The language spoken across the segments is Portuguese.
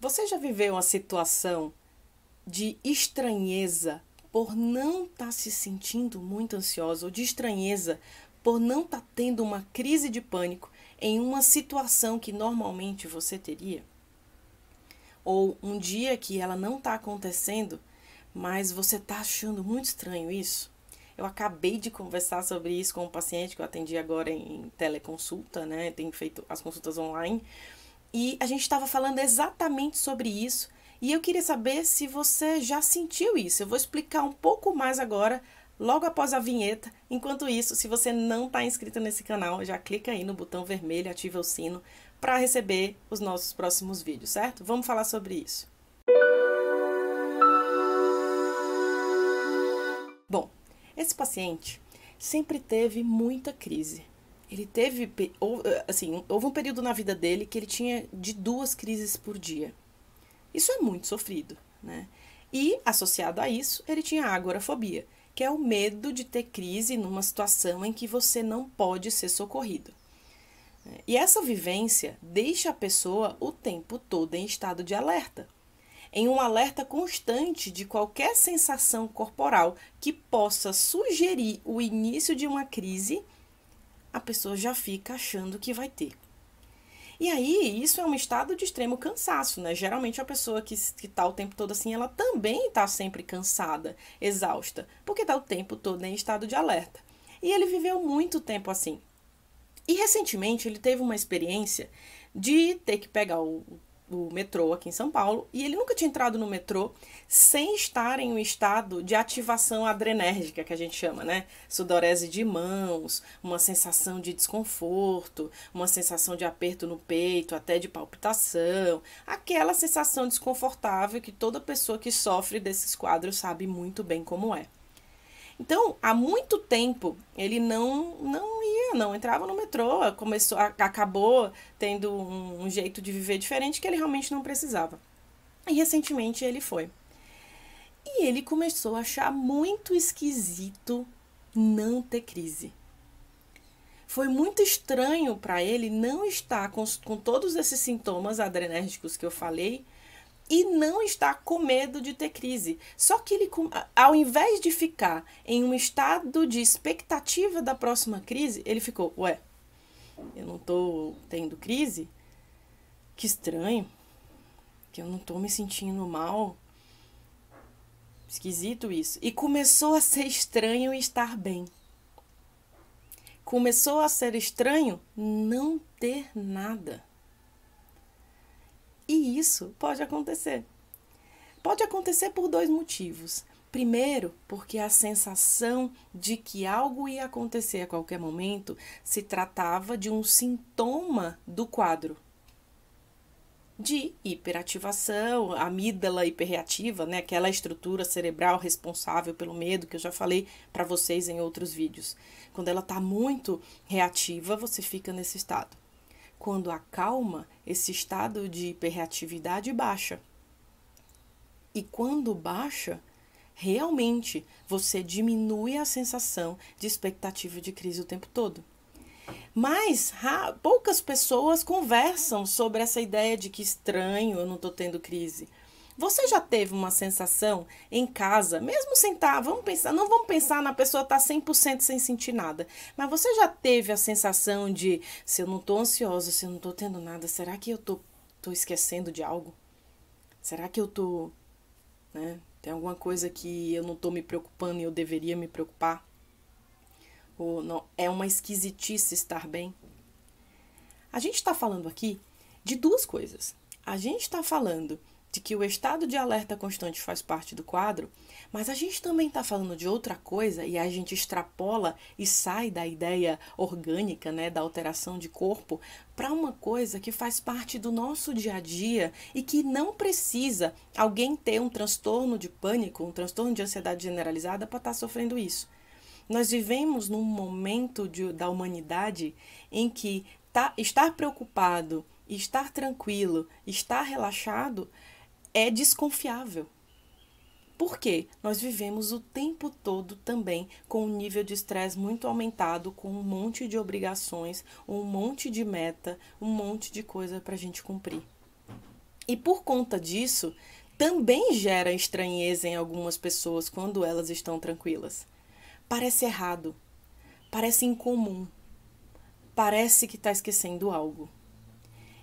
Você já viveu uma situação de estranheza por não estar tá se sentindo muito ansiosa ou de estranheza por não estar tá tendo uma crise de pânico em uma situação que normalmente você teria? Ou um dia que ela não está acontecendo, mas você está achando muito estranho isso? Eu acabei de conversar sobre isso com um paciente que eu atendi agora em teleconsulta, né? Tem feito as consultas online. E a gente estava falando exatamente sobre isso. E eu queria saber se você já sentiu isso. Eu vou explicar um pouco mais agora, logo após a vinheta. Enquanto isso, se você não está inscrito nesse canal, já clica aí no botão vermelho, ativa o sino para receber os nossos próximos vídeos, certo? Vamos falar sobre isso. Bom, esse paciente sempre teve muita crise ele teve, eh, assim, houve um período na vida dele que ele tinha de duas crises por dia. Isso é muito sofrido, né? E, associado a isso, ele tinha agorafobia, que é o medo de ter crise numa situação em que você não pode ser socorrido. E essa vivência deixa a pessoa o tempo todo em estado de alerta, em um alerta constante de qualquer sensação corporal que possa sugerir o início de uma crise a pessoa já fica achando que vai ter. E aí, isso é um estado de extremo cansaço, né? Geralmente a pessoa que, que tá o tempo todo assim, ela também está sempre cansada, exausta, porque está o tempo todo em estado de alerta. E ele viveu muito tempo assim. E recentemente ele teve uma experiência de ter que pegar o o metrô aqui em São Paulo e ele nunca tinha entrado no metrô sem estar em um estado de ativação adrenérgica, que a gente chama, né? Sudorese de mãos, uma sensação de desconforto, uma sensação de aperto no peito, até de palpitação, aquela sensação desconfortável que toda pessoa que sofre desses quadros sabe muito bem como é. Então, há muito tempo ele não não ia, não entrava no metrô, começou, acabou tendo um, um jeito de viver diferente que ele realmente não precisava. E recentemente ele foi. E ele começou a achar muito esquisito não ter crise. Foi muito estranho para ele não estar com, com todos esses sintomas adrenérgicos que eu falei, e não está com medo de ter crise. Só que ele, ao invés de ficar em um estado de expectativa da próxima crise, ele ficou, ué, eu não estou tendo crise? Que estranho. Que eu não estou me sentindo mal. Esquisito isso. E começou a ser estranho estar bem. Começou a ser estranho não ter nada. E isso pode acontecer. Pode acontecer por dois motivos. Primeiro, porque a sensação de que algo ia acontecer a qualquer momento se tratava de um sintoma do quadro de hiperativação, amígdala hiperreativa, né, aquela estrutura cerebral responsável pelo medo que eu já falei para vocês em outros vídeos. Quando ela está muito reativa, você fica nesse estado. Quando acalma, esse estado de hiperreatividade baixa. E quando baixa, realmente você diminui a sensação de expectativa de crise o tempo todo. Mas poucas pessoas conversam sobre essa ideia de que estranho, eu não estou tendo crise. Você já teve uma sensação em casa, mesmo sentar, tá, vamos pensar, não vamos pensar na pessoa estar tá 100% sem sentir nada, mas você já teve a sensação de se eu não estou ansiosa, se eu não estou tendo nada, será que eu estou tô, tô esquecendo de algo? Será que eu estou, né? Tem alguma coisa que eu não estou me preocupando e eu deveria me preocupar? Ou não, é uma esquisitice estar bem? A gente está falando aqui de duas coisas. A gente está falando de que o estado de alerta constante faz parte do quadro, mas a gente também está falando de outra coisa e a gente extrapola e sai da ideia orgânica, né, da alteração de corpo, para uma coisa que faz parte do nosso dia a dia e que não precisa alguém ter um transtorno de pânico, um transtorno de ansiedade generalizada para estar tá sofrendo isso. Nós vivemos num momento de, da humanidade em que tá, estar preocupado, estar tranquilo, estar relaxado é desconfiável. Porque nós vivemos o tempo todo também com um nível de estresse muito aumentado, com um monte de obrigações, um monte de meta, um monte de coisa para a gente cumprir. E por conta disso, também gera estranheza em algumas pessoas quando elas estão tranquilas. Parece errado, parece incomum, parece que está esquecendo algo.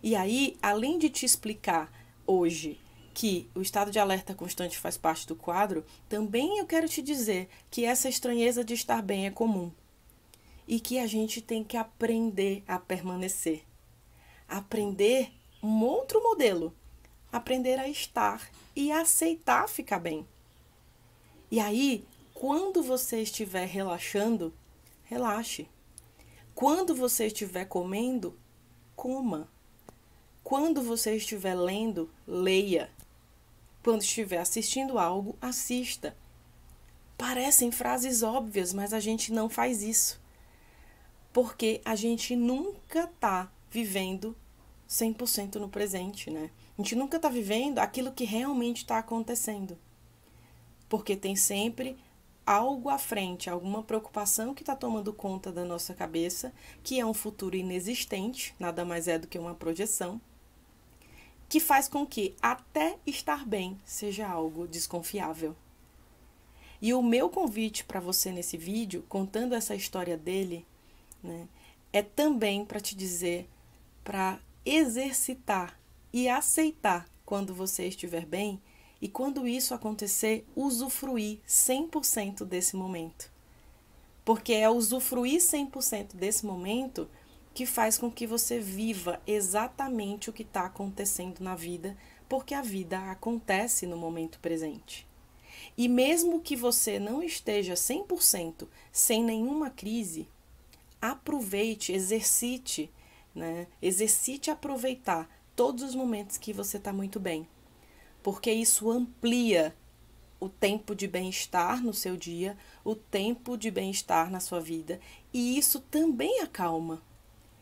E aí, além de te explicar hoje que o estado de alerta constante faz parte do quadro, também eu quero te dizer que essa estranheza de estar bem é comum e que a gente tem que aprender a permanecer. Aprender um outro modelo. Aprender a estar e aceitar ficar bem. E aí, quando você estiver relaxando, relaxe. Quando você estiver comendo, coma. Quando você estiver lendo, leia. Quando estiver assistindo algo, assista. Parecem frases óbvias, mas a gente não faz isso. Porque a gente nunca está vivendo 100% no presente, né? A gente nunca está vivendo aquilo que realmente está acontecendo. Porque tem sempre algo à frente, alguma preocupação que está tomando conta da nossa cabeça, que é um futuro inexistente, nada mais é do que uma projeção que faz com que até estar bem seja algo desconfiável. E o meu convite para você nesse vídeo, contando essa história dele, né, é também para te dizer para exercitar e aceitar quando você estiver bem e quando isso acontecer, usufruir 100% desse momento. Porque é usufruir 100% desse momento que faz com que você viva exatamente o que está acontecendo na vida, porque a vida acontece no momento presente. E mesmo que você não esteja 100% sem nenhuma crise, aproveite, exercite, né? exercite aproveitar todos os momentos que você está muito bem, porque isso amplia o tempo de bem-estar no seu dia, o tempo de bem-estar na sua vida, e isso também acalma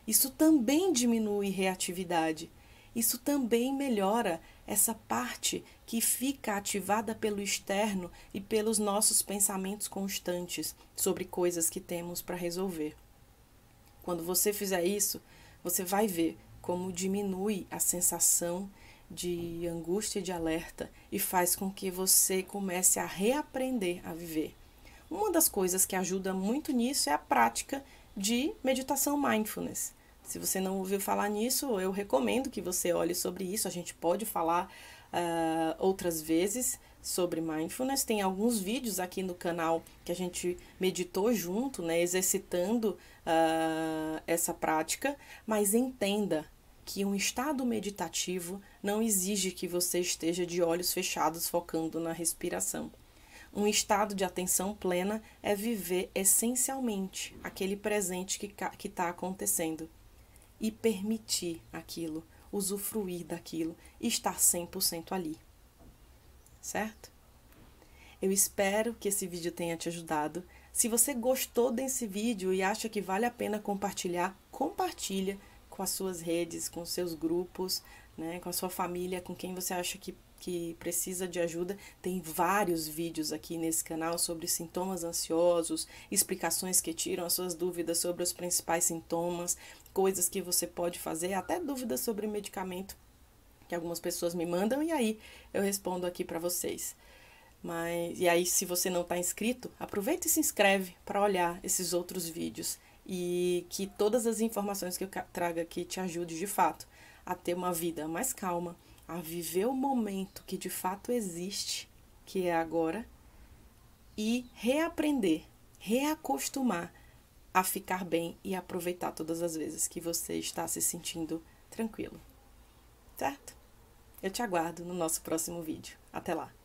isso também diminui reatividade. Isso também melhora essa parte que fica ativada pelo externo e pelos nossos pensamentos constantes sobre coisas que temos para resolver. Quando você fizer isso, você vai ver como diminui a sensação de angústia e de alerta e faz com que você comece a reaprender a viver. Uma das coisas que ajuda muito nisso é a prática de meditação mindfulness. Se você não ouviu falar nisso, eu recomendo que você olhe sobre isso. A gente pode falar uh, outras vezes sobre mindfulness. Tem alguns vídeos aqui no canal que a gente meditou junto, né, exercitando uh, essa prática. Mas entenda que um estado meditativo não exige que você esteja de olhos fechados focando na respiração. Um estado de atenção plena é viver essencialmente aquele presente que está acontecendo e permitir aquilo, usufruir daquilo, estar 100% ali. Certo? Eu espero que esse vídeo tenha te ajudado. Se você gostou desse vídeo e acha que vale a pena compartilhar, compartilha com as suas redes, com os seus grupos, né, com a sua família, com quem você acha que, que precisa de ajuda. Tem vários vídeos aqui nesse canal sobre sintomas ansiosos, explicações que tiram as suas dúvidas sobre os principais sintomas, coisas que você pode fazer, até dúvidas sobre medicamento que algumas pessoas me mandam e aí eu respondo aqui para vocês. Mas e aí se você não está inscrito, aproveita e se inscreve para olhar esses outros vídeos e que todas as informações que eu trago aqui te ajude de fato a ter uma vida mais calma, a viver o momento que de fato existe, que é agora, e reaprender, reacostumar a ficar bem e aproveitar todas as vezes que você está se sentindo tranquilo. Certo? Eu te aguardo no nosso próximo vídeo. Até lá!